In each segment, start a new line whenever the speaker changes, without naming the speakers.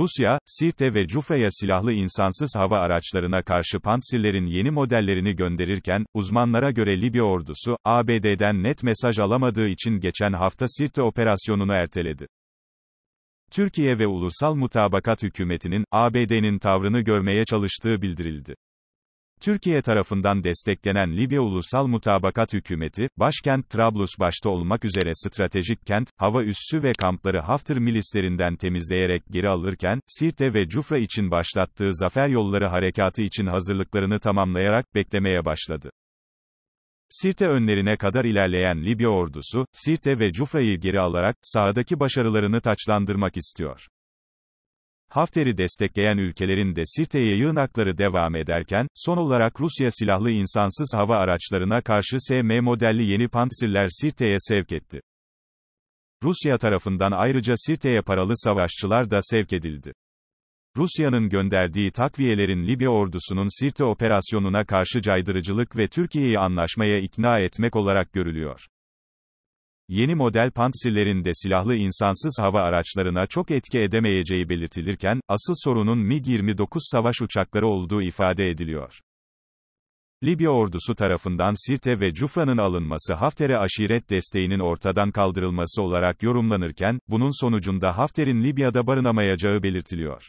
Rusya, Sirte ve Cufa'ya silahlı insansız hava araçlarına karşı Pantsirlerin yeni modellerini gönderirken, uzmanlara göre Libya ordusu, ABD'den net mesaj alamadığı için geçen hafta Sirte operasyonunu erteledi. Türkiye ve Ulusal Mutabakat Hükümeti'nin, ABD'nin tavrını görmeye çalıştığı bildirildi. Türkiye tarafından desteklenen Libya Ulusal Mutabakat Hükümeti, başkent Trablus başta olmak üzere stratejik kent, hava üssü ve kampları haftır milislerinden temizleyerek geri alırken, Sirte ve Cufra için başlattığı Zafer Yolları Harekatı için hazırlıklarını tamamlayarak beklemeye başladı. Sirte önlerine kadar ilerleyen Libya ordusu, Sirte ve Cufra'yı geri alarak, sahadaki başarılarını taçlandırmak istiyor. Hafter'i destekleyen ülkelerin de Sirte'ye yığınakları devam ederken, son olarak Rusya silahlı insansız hava araçlarına karşı SM modelli yeni pantsirler Sirte'ye sevk etti. Rusya tarafından ayrıca Sirte'ye paralı savaşçılar da sevk edildi. Rusya'nın gönderdiği takviyelerin Libya ordusunun Sirte operasyonuna karşı caydırıcılık ve Türkiye'yi anlaşmaya ikna etmek olarak görülüyor yeni model de silahlı insansız hava araçlarına çok etki edemeyeceği belirtilirken, asıl sorunun MiG-29 savaş uçakları olduğu ifade ediliyor. Libya ordusu tarafından Sirte ve Cufa'nın alınması Hafter'e aşiret desteğinin ortadan kaldırılması olarak yorumlanırken, bunun sonucunda Hafter'in Libya'da barınamayacağı belirtiliyor.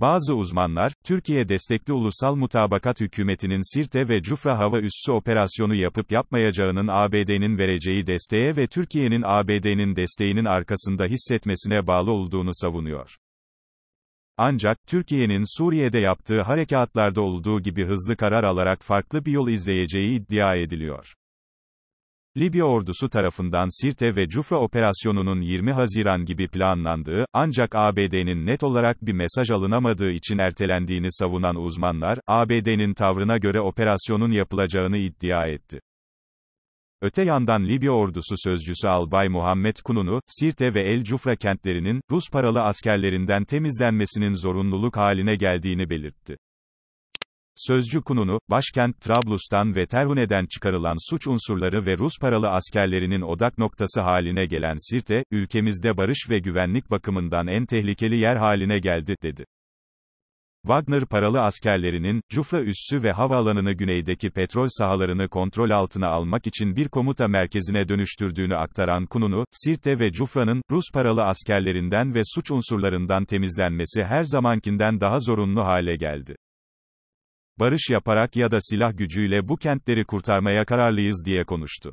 Bazı uzmanlar, Türkiye destekli ulusal mutabakat hükümetinin Sirte ve Cufra hava üssü operasyonu yapıp yapmayacağının ABD'nin vereceği desteğe ve Türkiye'nin ABD'nin desteğinin arkasında hissetmesine bağlı olduğunu savunuyor. Ancak, Türkiye'nin Suriye'de yaptığı harekatlarda olduğu gibi hızlı karar alarak farklı bir yol izleyeceği iddia ediliyor. Libya ordusu tarafından Sirte ve Cufra operasyonunun 20 Haziran gibi planlandığı, ancak ABD'nin net olarak bir mesaj alınamadığı için ertelendiğini savunan uzmanlar, ABD'nin tavrına göre operasyonun yapılacağını iddia etti. Öte yandan Libya ordusu sözcüsü Albay Muhammed Kununu, Sirte ve El Cufra kentlerinin, Rus paralı askerlerinden temizlenmesinin zorunluluk haline geldiğini belirtti. Sözcü Kununu, başkent Trablus'tan ve Terhune'den çıkarılan suç unsurları ve Rus paralı askerlerinin odak noktası haline gelen Sirte, ülkemizde barış ve güvenlik bakımından en tehlikeli yer haline geldi, dedi. Wagner paralı askerlerinin, Cufra üssü ve havaalanını güneydeki petrol sahalarını kontrol altına almak için bir komuta merkezine dönüştürdüğünü aktaran Kununu, Sirte ve Cufra'nın, Rus paralı askerlerinden ve suç unsurlarından temizlenmesi her zamankinden daha zorunlu hale geldi barış yaparak ya da silah gücüyle bu kentleri kurtarmaya kararlıyız diye konuştu.